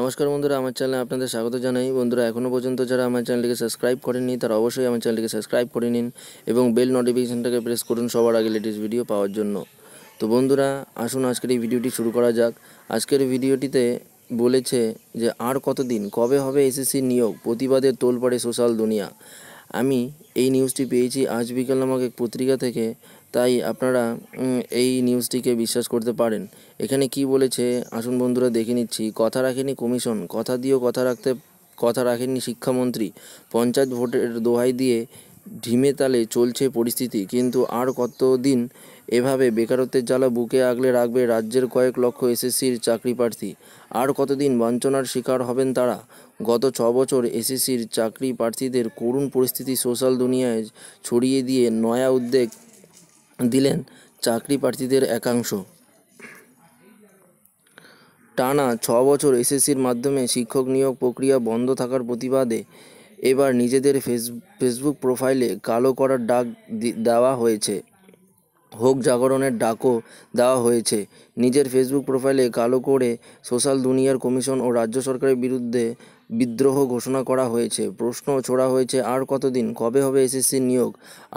নমস্কার বন্ধুরা আমার চ্যানেলে আপনাদের স্বাগত জানাই বন্ধুরা এখনও পর্যন্ত যারা আমার চ্যানেলটিকে সাবস্ক্রাইব নি তারা অবশ্যই আমার চ্যানেলটিকে সাবস্ক্রাইব করে নিন এবং বেল নোটিফিকেশানটাকে প্রেস করুন সবার আগে লেটেস্ট ভিডিও পাওয়ার জন্য তো বন্ধুরা আসুন আজকের এই ভিডিওটি শুরু করা যাক আজকের ভিডিওটিতে বলেছে যে আর কতদিন কবে হবে এসএসসি নিয়োগ প্রতিবাদে তোলপাড়ে সোশ্যাল দুনিয়া আমি এই নিউজটি পেয়েছি আজ বিকেল নামক এক পত্রিকা থেকে তাই আপনারা এই নিউজটিকে বিশ্বাস করতে পারেন এখানে কি বলেছে আসুন বন্ধুরা দেখে নিচ্ছি কথা রাখেনি কমিশন কথা দিয়েও কথা রাখতে কথা রাখেননি শিক্ষামন্ত্রী পঞ্চায়েত ভোটের দোহাই দিয়ে ঢিমে তালে চলছে পরিস্থিতি কিন্তু আর কতদিন এভাবে বেকারত্বের জ্বালা বুকে আগলে রাখবে রাজ্যের কয়েক লক্ষ এসএসসির চাকরি প্রার্থী আর কতদিন বঞ্চনার শিকার হবেন তারা গত ছ বছর এসএসসির চাকরি প্রার্থীদের করুণ পরিস্থিতি সোশ্যাল দুনিয়ায় ছড়িয়ে দিয়ে নয়া উদ্বেগ দিলেন চাকরি প্রার্থীদের একাংশ টানা ছ বছর এসএসসির মাধ্যমে শিক্ষক নিয়োগ প্রক্রিয়া বন্ধ থাকার প্রতিবাদে এবার নিজেদের ফেস ফেসবুক প্রোফাইলে কালো করার ডাক দেওয়া হয়েছে হোক জাগরণের ডাকও দেওয়া হয়েছে নিজের ফেসবুক প্রোফাইলে কালো করে সোশ্যাল দুনিয়ার কমিশন ও রাজ্য সরকারের বিরুদ্ধে বিদ্রোহ ঘোষণা করা হয়েছে প্রশ্ন ছোড়া হয়েছে আর কতদিন কবে হবে এসএসসি নিয়োগ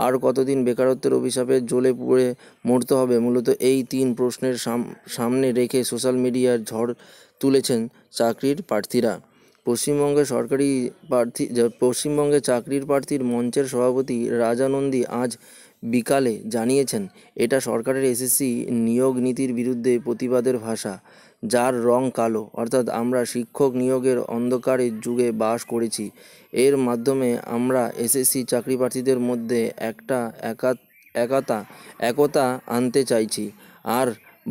আর কতদিন বেকারত্বের অভিশাপে জ্বলে পুড়ে মরতে হবে মূলত এই তিন প্রশ্নের সামনে রেখে সোশ্যাল মিডিয়ার ঝড় তুলেছেন চাকরির প্রার্থীরা পশ্চিমবঙ্গে সরকারি প্রার্থী পশ্চিমবঙ্গে চাকরির প্রার্থীর মঞ্চের সভাপতি রাজানন্দী আজ বিকালে জানিয়েছেন এটা সরকারের এসএসসি নিয়োগ নীতির বিরুদ্ধে প্রতিবাদের ভাষা যার রং কালো অর্থাৎ আমরা শিক্ষক নিয়োগের অন্ধকারের যুগে বাস করেছি এর মাধ্যমে আমরা এসএসসি চাকরি প্রার্থীদের মধ্যে একটা একাত একতা একতা আনতে চাইছি আর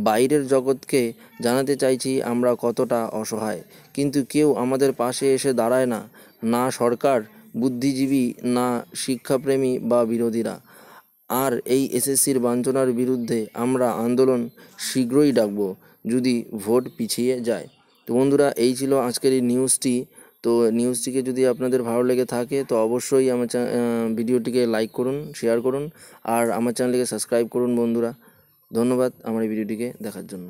বাইরের জগৎকে জানাতে চাইছি আমরা কতটা অসহায় কিন্তু কেউ আমাদের পাশে এসে দাঁড়ায় না না সরকার বুদ্ধিজীবী না শিক্ষাপ্রেমী বা বিরোধীরা আর এই এসএসসির বাঞ্ছনার বিরুদ্ধে আমরা আন্দোলন শীঘ্রই ডাকব যদি ভোট পিছিয়ে যায় তো বন্ধুরা এই ছিল আজকের এই নিউজটি তো নিউজটিকে যদি আপনাদের ভালো লেগে থাকে তো অবশ্যই আমার ভিডিওটিকে লাইক করুন শেয়ার করুন আর আমার চ্যানেলটিকে সাবস্ক্রাইব করুন বন্ধুরা ধন্যবাদ আমার এই ভিডিওটিকে দেখার জন্য